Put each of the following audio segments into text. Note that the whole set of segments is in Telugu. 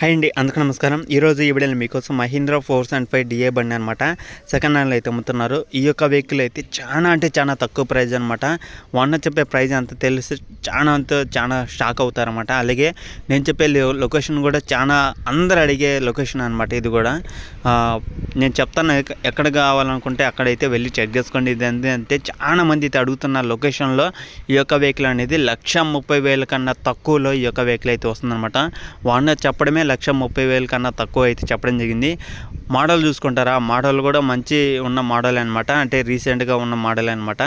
హాయ్ అండి అందుకు నమస్కారం ఈరోజు ఈ వీడియోలో మీకోసం Mahindra force and five DA బండి అనమాట సెకండ్ హ్యాండ్లో అయితే అమ్ముతున్నారు ఈ యొక్క వెహికల్ అయితే చాలా అంటే చాలా తక్కువ ప్రైజ్ అనమాట వన్న చెప్పే ప్రైజ్ అంత తెలిసి చాలా అంత చాలా షాక్ అవుతారనమాట అలాగే నేను చెప్పే లొకేషన్ కూడా చాలా అందరు అడిగే లొకేషన్ అనమాట ఇది కూడా నేను చెప్తాను ఎక్కడ కావాలనుకుంటే అక్కడైతే వెళ్ళి చెక్ చేసుకోండి ఇది అంటే చాలా మంది అయితే అడుగుతున్న లొకేషన్లో ఈ యొక్క వెహికల్ అనేది లక్ష ముప్పై వేల కన్నా తక్కువలో ఈ యొక్క వెహికల్ అయితే వస్తుందన్నమాట వాడిన చెప్పడమే లక్ష ముప్పై వేల కన్నా తక్కువ అయితే చెప్పడం జరిగింది మోడల్ చూసుకుంటారా మోడల్ కూడా మంచి ఉన్న మోడల్ అనమాట అంటే రీసెంట్గా ఉన్న మోడల్ అనమాట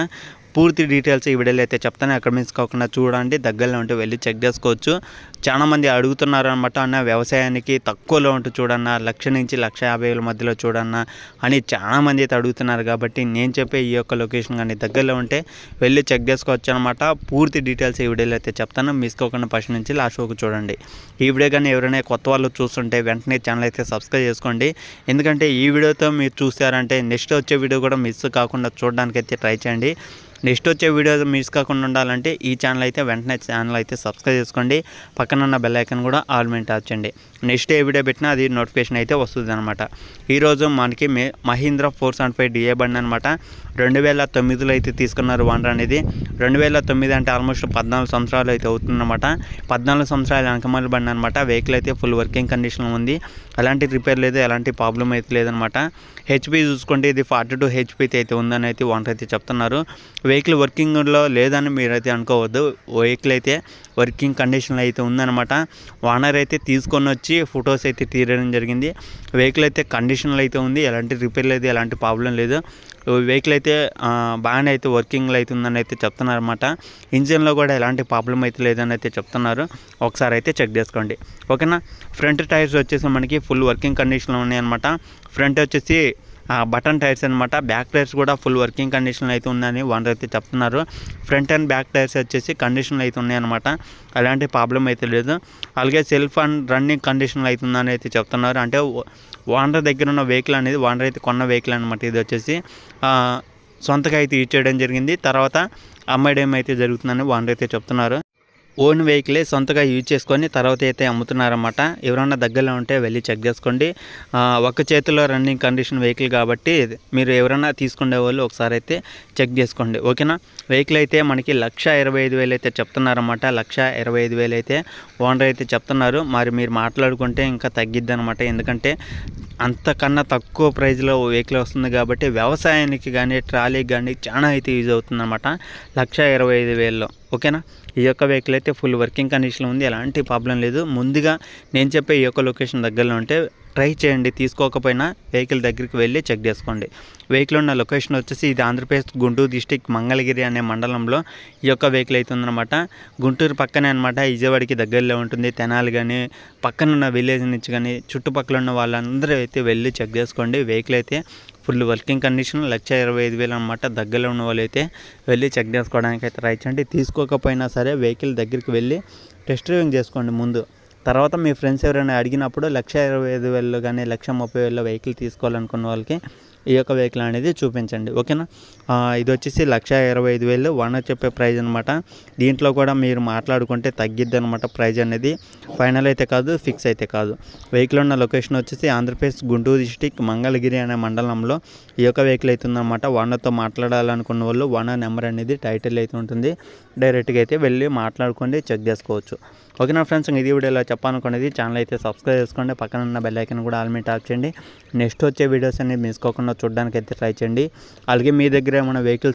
పూర్తి డీటెయిల్స్ ఈ వీడియోలో అయితే చెప్తాను ఎక్కడ మిస్ కాకుండా చూడండి దగ్గరలో ఉంటే వెళ్ళి చెక్ చేసుకోవచ్చు మంది అడుగుతున్నారు అనమాట అన్న వ్యవసాయానికి తక్కువలో ఉంటూ చూడన్న లక్ష నుంచి లక్ష యాభై వేల మధ్యలో చూడన్న అని చాలా మంది అయితే అడుగుతున్నారు కాబట్టి నేను చెప్పే ఈ యొక్క లొకేషన్ కానీ దగ్గరలో ఉంటే వెళ్ళి చెక్ చేసుకోవచ్చు అనమాట పూర్తి డీటెయిల్స్ ఈ వీడియోలో అయితే చెప్తాను మిస్ కాకుండా ఫస్ట్ నుంచి లాస్ట్ వరకు చూడండి ఈ వీడియో కానీ ఎవరైనా కొత్త వాళ్ళు చూస్తుంటే వెంటనే ఛానల్ అయితే సబ్స్క్రైబ్ చేసుకోండి ఎందుకంటే ఈ వీడియోతో మీరు చూసారంటే నెక్స్ట్ వచ్చే వీడియో కూడా మిస్ కాకుండా చూడడానికి అయితే ట్రై చేయండి నెక్స్ట్ వచ్చే వీడియో మిస్ కాకుండా ఉండాలంటే ఈ ఛానల్ అయితే వెంటనే ఛానల్ అయితే సబ్స్క్రైబ్ చేసుకోండి పక్కన ఉన్న బెల్లైకన్ కూడా ఆల్ మీద టచ్ చేయండి నెక్స్ట్ ఏ వీడియో పెట్టినా అది నోటిఫికేషన్ అయితే వస్తుంది అనమాట ఈరోజు మనకి Mahindra four seventy five DA బండి అనమాట రెండు వేల తొమ్మిదిలో అయితే తీసుకున్నారు వనర్ అనేది రెండు వేల తొమ్మిది అంటే ఆల్మోస్ట్ పద్నాలుగు సంవత్సరాలు అయితే అవుతుందన్నమాట పద్నాలుగు సంవత్సరాలు వెనకమల్లి బండి అనమాట వెహికల్ అయితే ఫుల్ వర్కింగ్ కండిషన్ ఉంది ఎలాంటి రిపేర్ లేదు ఎలాంటి ప్రాబ్లం అయితే లేదనమాట హెచ్పి చూసుకోండి ఇది ఫార్టీ టూ హెచ్పి అయితే ఉందని అయితే వాంటర్ అయితే చెప్తున్నారు వెహికల్ వర్కింగ్లో లేదని మీరైతే అనుకోవద్దు వెహికల్ అయితే వర్కింగ్ కండిషన్లో అయితే ఉందన్నమాట వానర్ అయితే తీసుకొని వచ్చి ఫొటోస్ అయితే తీయడం జరిగింది వెహికల్ అయితే కండిషన్లో అయితే ఉంది ఎలాంటి రిపేర్ లేదు ఎలాంటి ప్రాబ్లం లేదు వెహికల్ అయితే బాగానే అయితే వర్కింగ్లో అయితే ఉందని అయితే అనమాట ఇంజిన్లో కూడా ఎలాంటి ప్రాబ్లం అయితే లేదని అయితే చెప్తున్నారు ఒకసారి అయితే చెక్ చేసుకోండి ఓకేనా ఫ్రంట్ టైర్స్ వచ్చేసి మనకి ఫుల్ వర్కింగ్ కండిషన్లో ఉన్నాయన్నమాట ఫ్రంట్ వచ్చేసి బటన్ టైర్స్ అనమాట బ్యాక్ టైర్స్ కూడా ఫుల్ వర్కింగ్ కండిషన్లో అయితే ఉందని వాళ్ళు అయితే చెప్తున్నారు ఫ్రంట్ అండ్ బ్యాక్ టైర్స్ వచ్చేసి కండిషన్లు అయితే ఉన్నాయన్నమాట అలాంటి ప్రాబ్లం అయితే లేదు అలాగే సెల్ఫ్ అండ్ రన్నింగ్ కండిషన్లు ఉందని అయితే చెప్తున్నారు అంటే వాండర్ దగ్గర ఉన్న వెహికల్ అనేది వాండర్ అయితే కొన్న వెహికల్ అనమాట ఇది వచ్చేసి సొంతగా అయితే ఇచ్చేయడం జరిగింది తర్వాత డేమ్ అయితే జరుగుతుందని వాండర్ అయితే చెప్తున్నారు ఓన్ వెహికలే సొంతగా యూజ్ చేసుకొని తర్వాత అయితే అమ్ముతున్నారన్నమాట ఎవరన్నా దగ్గరలో ఉంటే వెళ్ళి చెక్ చేసుకోండి ఒక చేతిలో రన్నింగ్ కండిషన్ వెహికల్ కాబట్టి మీరు ఎవరన్నా తీసుకునే వాళ్ళు ఒకసారి అయితే చెక్ చేసుకోండి ఓకేనా వెహికల్ అయితే మనకి లక్ష ఇరవై ఐదు వేలు అయితే చెప్తున్నారన్నమాట లక్ష ఇరవై ఐదు వేలు అయితే ఓనర్ అయితే చెప్తున్నారు మరి మీరు మాట్లాడుకుంటే ఇంకా తగ్గిద్ది అనమాట ఎందుకంటే అంతకన్నా తక్కువ ప్రైజ్లో వెహికల్ వస్తుంది కాబట్టి వ్యవసాయానికి కానీ ట్రాలీకి కానీ చాలా అయితే యూజ్ అవుతుందన్నమాట లక్ష ఇరవై ఐదు వేల్లో ఓకేనా ఈ యొక్క వెహికల్ అయితే ఫుల్ వర్కింగ్ కండిషన్లో ఉంది ఎలాంటి ప్రాబ్లం లేదు ముందుగా నేను చెప్పే ఈ యొక్క లొకేషన్ దగ్గరలో ఉంటే ట్రై చేయండి తీసుకోకపోయినా వెహికల్ దగ్గరికి వెళ్ళి చెక్ చేసుకోండి వెహికల్ ఉన్న లొకేషన్ వచ్చేసి ఇది ఆంధ్రప్రదేశ్ గుంటూరు డిస్టిక్ మంగళగిరి అనే మండలంలో ఈ యొక్క వెహికల్ అవుతుందన్నమాట గుంటూరు పక్కనే అనమాట విజయవాడకి దగ్గరలో ఉంటుంది తెనాలి కానీ పక్కన ఉన్న విలేజ్ నుంచి కానీ చుట్టుపక్కల ఉన్న వాళ్ళందరూ అయితే వెళ్ళి చెక్ చేసుకోండి వెహికల్ అయితే ఫుల్ వర్కింగ్ కండిషన్ లక్ష ఇరవై ఐదు వేలు అనమాట దగ్గరలో ఉన్న వాళ్ళు అయితే వెళ్ళి చెక్ చేసుకోవడానికి అయితే రైట్ చేయండి తీసుకోకపోయినా సరే వెహికల్ దగ్గరికి వెళ్ళి టెస్ట్ డ్రైవింగ్ చేసుకోండి ముందు తర్వాత మీ ఫ్రెండ్స్ ఎవరైనా అడిగినప్పుడు లక్ష ఇరవై ఐదు వేలు కానీ లక్ష ముప్పై వేలు వెహికల్ తీసుకోవాలనుకున్న వాళ్ళకి ఈ యొక్క వెహికల్ అనేది చూపించండి ఓకేనా ఇది వచ్చేసి లక్ష ఇరవై ఐదు వేలు వన్ చెప్పే ప్రైజ్ అనమాట దీంట్లో కూడా మీరు మాట్లాడుకుంటే తగ్గిద్ది అనమాట ప్రైజ్ అనేది ఫైనల్ అయితే కాదు ఫిక్స్ అయితే కాదు వెహికల్ ఉన్న లొకేషన్ వచ్చేసి ఆంధ్రప్రదేశ్ గుంటూరు డిస్టిక్ మంగళగిరి అనే మండలంలో ఈ యొక్క వెహికల్ అవుతుందన్నమాట వన్తో మాట్లాడాలనుకున్న వాళ్ళు వనర్ నెంబర్ అనేది టైటిల్ అయితే ఉంటుంది డైరెక్ట్గా అయితే వెళ్ళి మాట్లాడుకోండి చెక్ చేసుకోవచ్చు ఓకే నా ఫ్రెండ్స్ ఇది వీడియోలో చెప్పాలనుకునేది ఛానల్ అయితే సబ్స్క్రైబ్ చేసుకోండి పక్కన ఉన్న బెల్లైకన్ కూడా ఆల్మీ టాప్ చేయండి నెక్స్ట్ వచ్చే వీడియోస్ అన్ని మిస్ కాకుండా చూడడానికి అయితే ట్రై చేయండి అలాగే మీ దగ్గర ఏమైనా వెహికల్స్